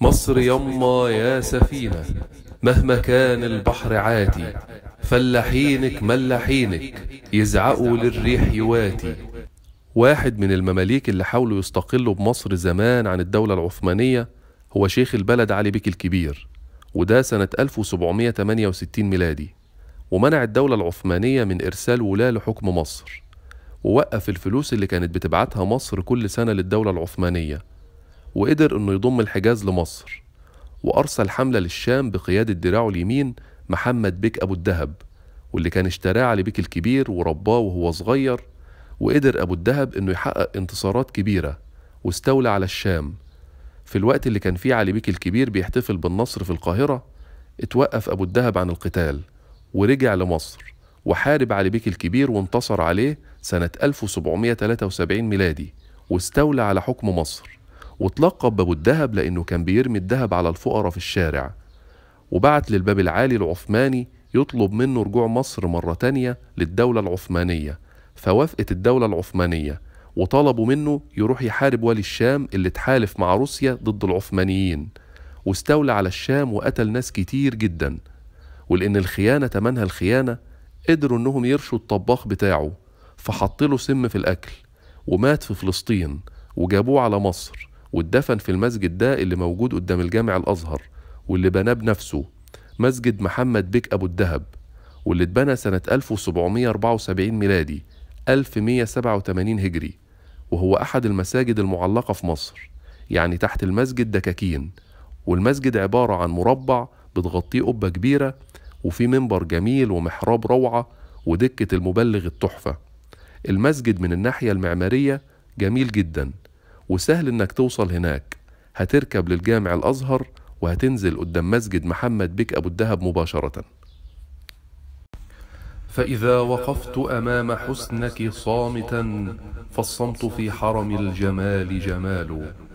مصر يما يا سفينة مهما كان البحر عاتي فلاحينك ملاحينك يزعقوا للريح يواتي واحد من المماليك اللي حاولوا يستقلوا بمصر زمان عن الدولة العثمانية هو شيخ البلد علي بك الكبير وده سنة 1768 ميلادي ومنع الدولة العثمانية من إرسال ولاة لحكم مصر ووقف الفلوس اللي كانت بتبعتها مصر كل سنة للدولة العثمانية وقدر انه يضم الحجاز لمصر وارسل حملة للشام بقيادة دراعه اليمين محمد بيك ابو الدهب واللي كان اشتراه علي بيك الكبير ورباه وهو صغير وقدر ابو الدهب انه يحقق انتصارات كبيرة واستولى على الشام في الوقت اللي كان فيه علي بيك الكبير بيحتفل بالنصر في القاهرة اتوقف ابو الدهب عن القتال ورجع لمصر وحارب علي بيك الكبير وانتصر عليه سنة 1773 ميلادي واستولى على حكم مصر واتلقب بابو الدهب لأنه كان بيرمي الدهب على الفقراء في الشارع وبعت للباب العالي العثماني يطلب منه رجوع مصر مرة تانية للدولة العثمانية فوافقت الدولة العثمانية وطلبوا منه يروح يحارب والي الشام اللي اتحالف مع روسيا ضد العثمانيين واستولى على الشام وقتل ناس كتير جدا ولأن الخيانة تمنها الخيانة قدروا إنهم يرشوا الطباخ بتاعه فحط له سم في الأكل ومات في فلسطين وجابوه على مصر واتدفن في المسجد ده اللي موجود قدام الجامع الأزهر واللي بناه بنفسه مسجد محمد بك أبو الدهب واللي اتبنى سنة 1774 ميلادي 1187 هجري وهو أحد المساجد المعلقة في مصر يعني تحت المسجد دكاكين والمسجد عبارة عن مربع بتغطيه قبة كبيرة وفي منبر جميل ومحراب روعة ودكة المبلغ التحفة المسجد من الناحية المعمارية جميل جدا وسهل انك توصل هناك هتركب للجامع الازهر وهتنزل قدام مسجد محمد بك ابو الدهب مباشره فاذا وقفت امام حسنك صامتا فالصمت في حرم الجمال جمال